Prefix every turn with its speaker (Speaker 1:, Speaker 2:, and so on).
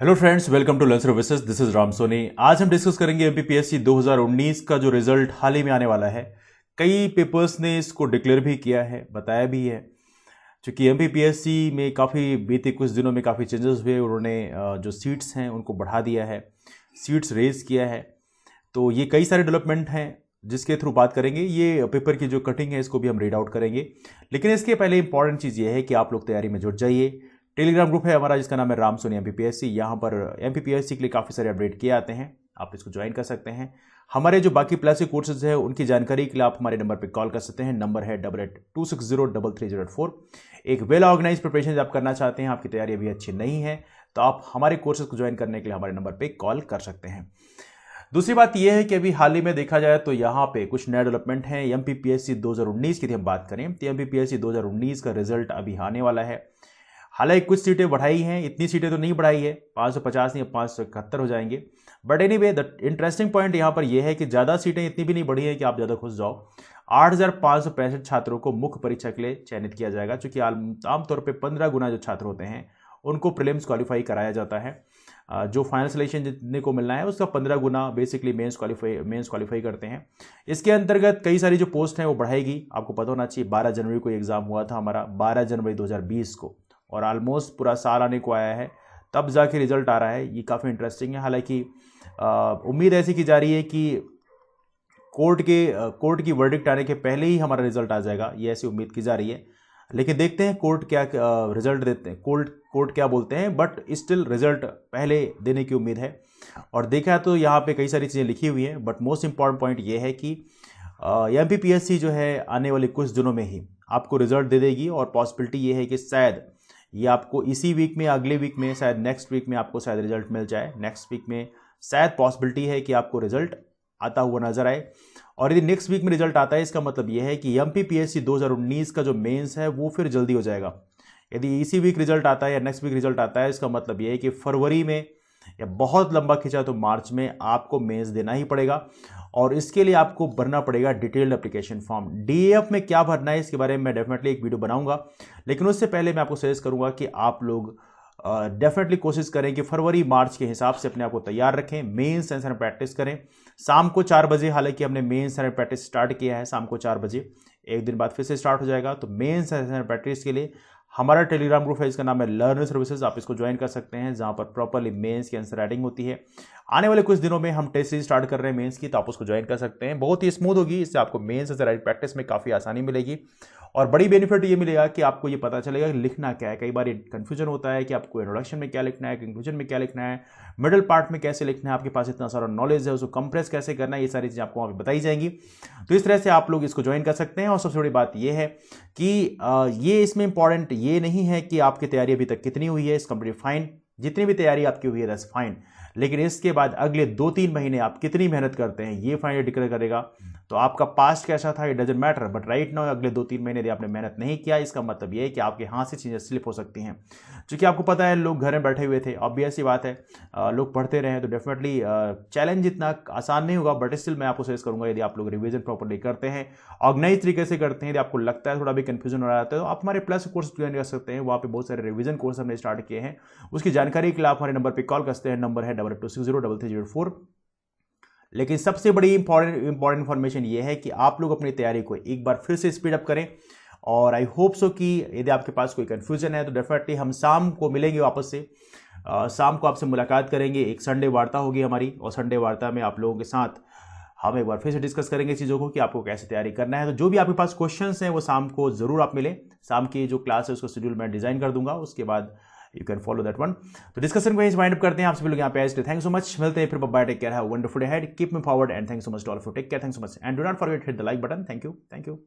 Speaker 1: hello friends welcome to lancer services this is Ram Soni आज हम discuss करेंगे एमपीपीएससी 2019 का जो रिजल्ट हाल ही में आने वाला है कई पेपर्स ने इसको डिक्लेयर भी किया है बताया भी है चूँकि एमपीपीएससी में काफ़ी बीते कुछ दिनों में काफ़ी चेंजेस हुए उन्होंने जो सीट्स हैं उनको बढ़ा दिया है सीट्स रेज किया है तो ये कई सारे डेवलपमेंट हैं जिसके थ्रू बात करेंगे ये पेपर की जो कटिंग है इसको भी हम रीड आउट करेंगे लेकिन इसके पहले इंपॉर्टेंट चीज़ ये है कि आप लोग तैयारी में जुट जाइए टेलीग्राम ग्रुप है हमारा जिसका नाम है राम सोनी एम यहाँ पर एम के लिए काफ़ी सारे अपडेट किए आते हैं आप इसको ज्वाइन कर सकते हैं हमारे जो बाकी प्लस कोर्सेज है उनकी जानकारी के लिए आप हमारे नंबर पर कॉल कर सकते हैं नंबर है double eight two six zero double three zero four एक वेल ऑर्गेनाइज प्रिपरेशन आप करना चाहते हैं आपकी तैयारी अभी अच्छी नहीं है तो आप हमारे कोर्सेज को ज्वाइन करने के लिए हमारे नंबर पर कॉल कर सकते हैं दूसरी बात यह है कि अभी हाल ही में देखा जाए तो यहाँ पे कुछ नए डेवलपमेंट हैं M P P S C दो हज़ार उन्नीस की हम बात करें तो M P P S C दो हज़ार उन्नीस का रिजल्ट अभी आने वाला है हालांकि कुछ सीटें बढ़ाई हैं इतनी सीटें तो नहीं बढ़ाई है पाँच सौ पचास नहीं पाँच सौ इकहत्तर हो जाएंगे but anyway the interesting point यहाँ पर यह है कि ज़्यादा सीटें इतनी भी नहीं बढ़ी हैं कि आप ज़्यादा खुश जाओ आठ हज़ार पाँच सौ पैंसठ छात्रों को मुख्य परीक्षा के लिए चयनित किया जाएगा चूँकि आमतौर पर पंद्रह गुना जो छात्र होते हैं उनको प्रिलिम्स क्वालिफाई कराया जाता है जो फाइनल सिलेक्शन जितने को मिलना है उसका पंद्रह गुना basically mains qualify mains qualify करते हैं इसके अंतर्गत कई सारी जो पोस्ट हैं वो बढ़ाएगी आपको पता होना चाहिए बारह जनवरी को एग्ज़ाम हुआ था हमारा बारह जनवरी 2020 को और आलमोस्ट पूरा साल आने को आया है तब जाके रिज़ल्ट आ रहा है ये काफ़ी इंटरेस्टिंग है हालांकि उम्मीद ऐसी की जा रही है कि कोर्ट के कोर्ट की वर्डिक्ट आने के पहले ही हमारा रिज़ल्ट आ जाएगा ये ऐसी उम्मीद की जा रही है लेकिन देखते हैं कोर्ट क्या रिजल्ट देते हैं कोर्ट कोर्ट क्या बोलते हैं बट स्टिल रिजल्ट पहले देने की उम्मीद है और देखा तो यहाँ पे कई सारी चीज़ें लिखी हुई हैं बट मोस्ट इम्पॉर्टेंट पॉइंट ये है कि एम पी एस सी जो है आने वाले कुछ दिनों में ही आपको रिजल्ट दे देगी और पॉसिबिलिटी ये है कि शायद ये आपको इसी वीक में अगले वीक में शायद नेक्स्ट वीक में आपको शायद रिजल्ट मिल जाए नेक्स्ट वीक में शायद पॉसिबिलिटी है कि आपको रिजल्ट आता हुआ नजर आए और यदि नेक्स्ट वीक में रिजल्ट आता है इसका मतलब यह है कि M P P S C दो हज़ार उन्नीस का जो मेन्स है वो फिर जल्दी हो जाएगा यदि इसी वीक रिजल्ट आता है या नेक्स्ट वीक रिजल्ट आता है इसका मतलब यह है कि फरवरी में या बहुत लंबा खींचा तो मार्च में आपको मेन्स देना ही पड़ेगा और इसके लिए आपको भरना पड़ेगा डिटेल्ड एप्लीकेशन फॉर्म एफ में क्या भरना है इसके बारे में मैं डेफिनेटली एक वीडियो बनाऊंगा लेकिन उससे पहले मैं आपको सजेस्ट करूंगा कि आप लोग डेफिनेटली uh, कोशिश करें कि फरवरी मार्च के हिसाब से अपने आप को तैयार रखें मेंस एंड प्रैक्टिस करें शाम को चार बजे हालांकि हमने मेन एंड प्रैक्टिस स्टार्ट किया है शाम को चार बजे एक दिन बाद फिर से स्टार्ट हो जाएगा तो मेन्स एंड प्रैक्टिस के लिए हमारा टेलीग्राम ग्रुप है इसका नाम है लर्न सर्विसेज आप इसको ज्वाइन कर सकते हैं जहां पर प्रॉपरली मेंस की आंसर राइटिंग होती है आने वाले कुछ दिनों में हम टेस्ट सीरीज स्टार्ट कर रहे हैं मेंस की तो आप उसको ज्वाइन कर सकते हैं बहुत ही स्मूथ होगी इससे आपको मेंस एज राइट प्रैक्टिस में काफ़ी आसानी मिलेगी और बड़ी बेनिफिट ये मिलेगा कि आपको ये पता चलेगा कि लिखना क्या है कई बार कन्फ्यूजन होता है कि आपको इंट्रोडक्शन में क्या लिखना है कंक्लूजन में क्या लिखना है मिडिल पार्ट में कैसे लिखना है आपके पास इतना सारा नॉलेज है उसको कंप्रेस कैसे करना है ये सारी चीज़ें आपको वहाँ पर बताई जाएंगी तो इस तरह से आप लोग इसको ज्वाइन कर सकते हैं और सबसे बड़ी बात यह है कि ये इसमें इंपॉर्टेंट ये नहीं है कि आपकी तैयारी अभी तक कितनी हुई है इस कंप्लीट फाइन जितनी भी तैयारी आपकी हुई है दस फाइन लेकिन इसके बाद अगले दो तीन महीने आप कितनी मेहनत करते हैं ये फाइनल डिक्लेयर करेगा तो आपका पास्ट कैसा था it doesn't matter but right now अगले दो तीन महीने यदि आपने मेहनत नहीं किया इसका मतलब ये है कि आपके हाथ से चीज़ें स्लिप हो सकती हैं चूँकि आपको पता है लोग घर में बैठे हुए थे ऑब्वियस ही बात है लोग पढ़ते रहे तो डेफिनेटली चैलेंज इतना आसान नहीं होगा बट स्टिल मैं आपको सजेस्ट करूँगा यदि आप लोग रिविजन प्रॉपरली करते हैं ऑर्गेनाइज तरीके से करते हैं यदि आपको लगता है थोड़ा भी कन्फ्यूजन हो रहा है तो आप हमारे प्लस कोर्स ज्वाइन कर सकते हैं वहाँ पर बहुत सारे रिविजन कोर्स हमने स्टार्ट किए हैं उसकी जानकारी के लिए आप हमारे नंबर पर कॉल करते हैं नंबर है double two six zero double three zero four लेकिन सबसे बड़ी इंपॉर्टेंट इंपॉर्टेंट इन्फॉर्मेशन ये है कि आप लोग अपनी तैयारी को एक बार फिर से स्पीड अप करें और आई होप सो कि यदि आपके पास कोई कन्फ्यूजन है तो डेफिनेटली हम शाम को मिलेंगे वापस से शाम को आपसे मुलाकात करेंगे एक संडे वार्ता होगी हमारी और संडे वार्ता में आप लोगों के साथ हम एक बार फिर से डिस्कस करेंगे चीज़ों को कि आपको कैसे तैयारी करना है तो जो भी आपके पास क्वेश्चन हैं वो शाम को ज़रूर आप मिलें शाम की जो क्लास है उसका शेड्यूल मैं डिज़ाइन कर दूंगा उसके बाद you can follow that one तो डिस्कशन को यहीं माइंड अप करते हैं आप सभी लोग यहाँ पे आए थैंक सो मच मिलते हैं फिर बाय टेक केयर है wonderful head keep me forward and thank so much doll for take care thank so much and do not forget hit the like button thank you thank you